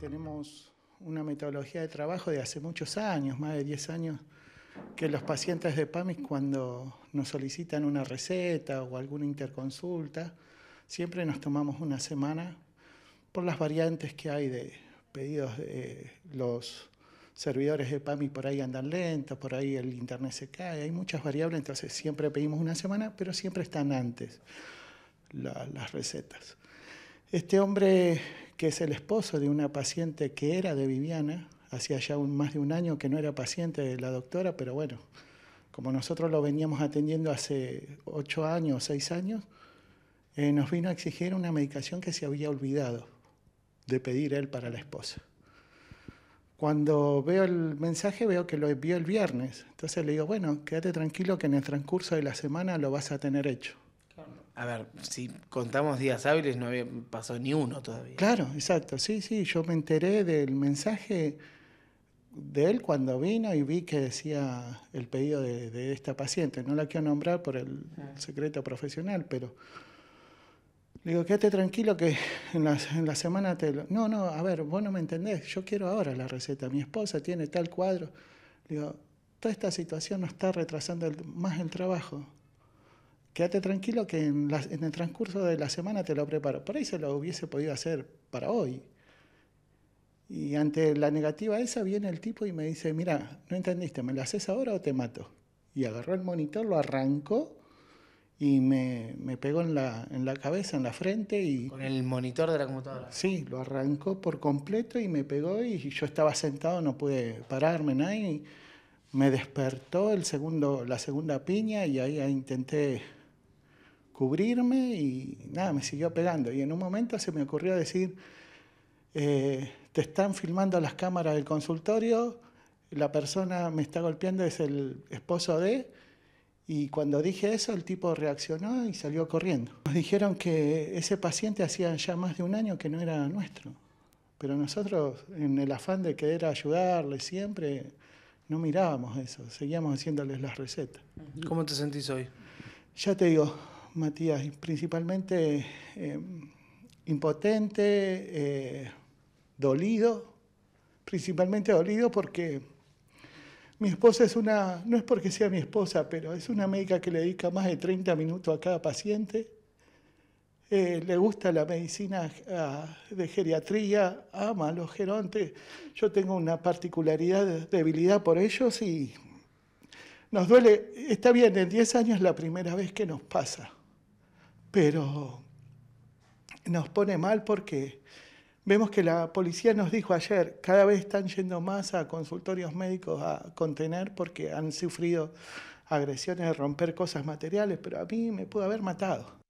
Tenemos una metodología de trabajo de hace muchos años, más de 10 años, que los pacientes de PAMI cuando nos solicitan una receta o alguna interconsulta, siempre nos tomamos una semana por las variantes que hay de pedidos de los servidores de PAMI por ahí andan lentos, por ahí el internet se cae, hay muchas variables, entonces siempre pedimos una semana, pero siempre están antes las recetas. Este hombre, que es el esposo de una paciente que era de Viviana, hacía ya más de un año que no era paciente de la doctora, pero bueno, como nosotros lo veníamos atendiendo hace ocho años o seis años, eh, nos vino a exigir una medicación que se había olvidado de pedir él para la esposa. Cuando veo el mensaje veo que lo envió el viernes, entonces le digo, bueno, quédate tranquilo que en el transcurso de la semana lo vas a tener hecho a ver, si contamos días hábiles, no pasó ni uno todavía. Claro, exacto. Sí, sí, yo me enteré del mensaje de él cuando vino y vi que decía el pedido de, esta paciente. No la quiero nombrar por el ah. secreto profesional, pero le digo, quédate tranquilo que en la, semana te No, no, a ver, vos no me entendés, yo quiero ahora la receta. Mi esposa tiene tal cuadro. Le digo, toda esta situación nos está retrasando más el trabajo quédate tranquilo que en, el transcurso de la semana te lo preparo. Por ahí se lo hubiese podido hacer para hoy. Y ante la negativa esa viene el tipo y me dice, mira, no entendiste, ¿me lo haces ahora o te mato? Y agarró el monitor, lo arrancó y me, me pegó en la, en la cabeza, en la frente. y ¿Con el monitor de la computadora? Sí, lo arrancó por completo y me pegó y yo estaba sentado, no pude pararme, nadie. Y me despertó el segundo, la segunda piña y ahí intenté cubrirme y nada, me siguió pegando. Y en un momento se me ocurrió decir, eh, te están filmando las cámaras del consultorio, la persona me está golpeando, es el esposo de... Y cuando dije eso, el tipo reaccionó y salió corriendo. Nos dijeron que ese paciente hacía ya más de un año que no era nuestro. Pero nosotros, en el afán de querer ayudarle siempre, no mirábamos eso, seguíamos haciéndoles las recetas. ¿Cómo te sentís hoy? Ya te digo, Matías? Principalmente eh, impotente, eh, dolido, principalmente dolido porque mi esposa es una, no es porque sea mi esposa, pero es una médica que le dedica más de 30 minutos a cada paciente. Eh, le gusta la medicina ah, de geriatría, ama a los gerontes. Yo tengo una particularidad, debilidad por ellos y nos duele. Está bien, en 10 años es la primera vez que nos pasa. Pero nos pone mal porque vemos que la policía nos dijo ayer, cada vez están yendo más a consultorios médicos a contener porque han sufrido agresiones de romper cosas materiales, pero a mí me pudo haber matado.